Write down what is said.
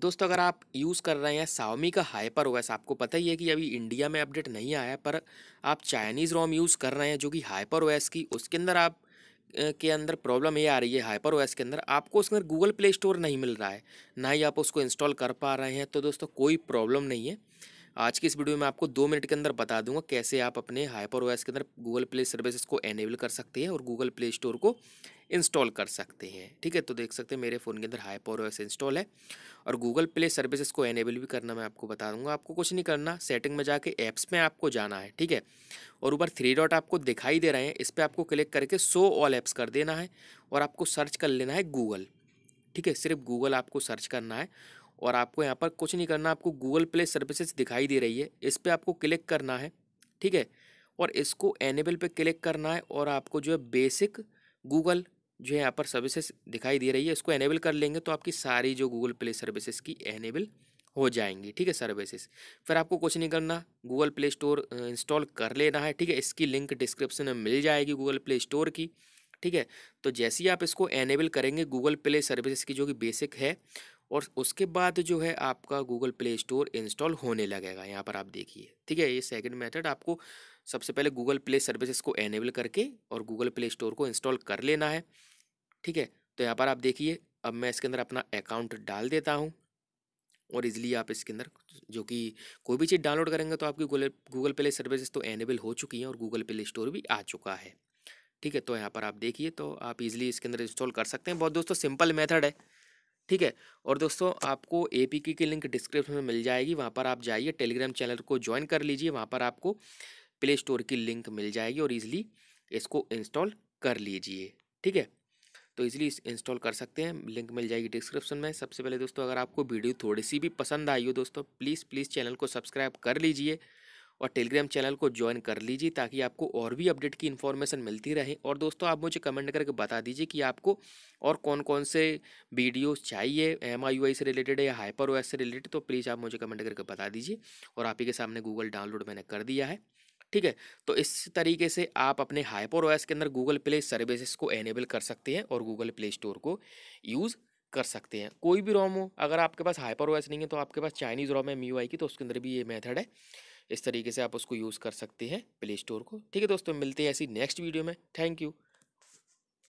दोस्तों अगर आप यूज़ कर रहे हैं सावमी का हाइपर ओएस आपको पता ही है कि अभी इंडिया में अपडेट नहीं आया पर आप चाइनीज़ रोम यूज़ कर रहे हैं जो कि हाइपर ओएस की उसके अंदर आप के अंदर प्रॉब्लम ये आ रही है हाइपर ओएस के अंदर आपको उसके अंदर गूगल प्ले स्टोर नहीं मिल रहा है ना ही आप उसको इंस्टॉल कर पा रहे हैं तो दोस्तों कोई प्रॉब्लम नहीं है आज की इस वीडियो में आपको दो मिनट के अंदर बता दूंगा कैसे आप अपने हाइपर ओएस के अंदर गूगल प्ले सर्विसेज को एनेबल कर सकते हैं और गूगल प्ले स्टोर को इंस्टॉल कर सकते हैं ठीक है तो देख सकते हैं मेरे फ़ोन के अंदर हाई पावर ऐसे इंस्टॉल है और गूगल प्ले सर्विसेज को एनेबल भी करना मैं आपको बता दूंगा आपको कुछ नहीं करना सेटिंग में जाके ऐप्स में आपको जाना है ठीक है और ऊपर थ्री डॉट आपको दिखाई दे रहे हैं इस पर आपको क्लिक करके सो ऑल ऐप्स कर देना है और आपको सर्च कर लेना है गूगल ठीक है सिर्फ गूगल आपको सर्च करना है और आपको यहाँ पर कुछ नहीं करना आपको गूगल प्ले सर्विसेज दिखाई दे रही है इस पर आपको क्लिक करना है ठीक है और इसको एनेबल पे क्लिक करना है और आपको जो है बेसिक गूगल जो है यहाँ पर सर्विसेज दिखाई दे रही है इसको एनेबल कर लेंगे तो आपकी सारी जो गूगल प्ले सर्विसेज की एनेबल हो जाएंगी ठीक है सर्विसेज फिर आपको कुछ नहीं करना गूगल प्ले स्टोर इंस्टॉल कर लेना है ठीक है इसकी लिंक डिस्क्रिप्शन में मिल जाएगी गूगल प्ले स्टोर की ठीक है तो जैसे ही आप इसको एनेबल करेंगे गूगल प्ले सर्विसेज की जो कि बेसिक है और उसके बाद जो है आपका गूगल प्ले स्टोर इंस्टॉल होने लगेगा यहाँ पर आप देखिए ठीक है ये सेकंड मेथड आपको सबसे पहले गूगल प्ले सर्विसेज को एनेबल करके और गूगल प्ले स्टोर को इंस्टॉल कर लेना है ठीक है तो यहाँ पर आप देखिए अब मैं इसके अंदर अपना अकाउंट डाल देता हूँ और इजीली आप इसके अंदर जो कि कोई भी चीज़ डाउनलोड करेंगे तो आपकी गूगल गूगल प्ले सर्विसेज तो एनेबल हो चुकी हैं और गूगल प्ले स्टोर भी आ चुका है ठीक है तो यहाँ पर आप देखिए तो आप इजीली इसके अंदर इंस्टॉल कर सकते हैं बहुत दोस्तों सिंपल मेथड है ठीक है और दोस्तों आपको ए पी की लिंक डिस्क्रिप्शन में मिल जाएगी वहाँ पर आप जाइए टेलीग्राम चैनल को ज्वाइन कर लीजिए वहाँ पर आपको प्ले स्टोर की लिंक मिल जाएगी और ईजिली इसको इंस्टॉल कर लीजिए ठीक है तो इजीली इंस्टॉल कर सकते हैं लिंक मिल जाएगी डिस्क्रिप्शन में सबसे पहले दोस्तों अगर आपको वीडियो थोड़ी सी भी पसंद आई हो दोस्तों प्लीज़ प्लीज़ चैनल को सब्सक्राइब कर लीजिए और टेलीग्राम चैनल को ज्वाइन कर लीजिए ताकि आपको और भी अपडेट की इन्फॉर्मेशन मिलती रहे और दोस्तों आप मुझे कमेंट करके बता दीजिए कि आपको और कौन कौन से वीडियोस चाहिए एम आई से रिलेटेड या हाइपर ओ से रिलेटेड तो प्लीज़ आप मुझे कमेंट करके बता दीजिए और आप ही के सामने गूगल डाउनलोड मैंने कर दिया है ठीक है तो इस तरीके से आप अपने हाइपर ओएस के अंदर गूगल प्ले सर्विसेज को एनेबल कर सकते हैं और गूगल प्ले स्टोर को यूज़ कर सकते हैं कोई भी रोम हो अगर आपके पास हाइपर ओएस नहीं है तो आपके पास चाइनीज़ रोम है मी की तो उसके अंदर भी ये मेथड है इस तरीके से आप उसको यूज़ कर सकते हैं प्ले स्टोर को ठीक है दोस्तों मिलते हैं ऐसी नेक्स्ट वीडियो में थैंक यू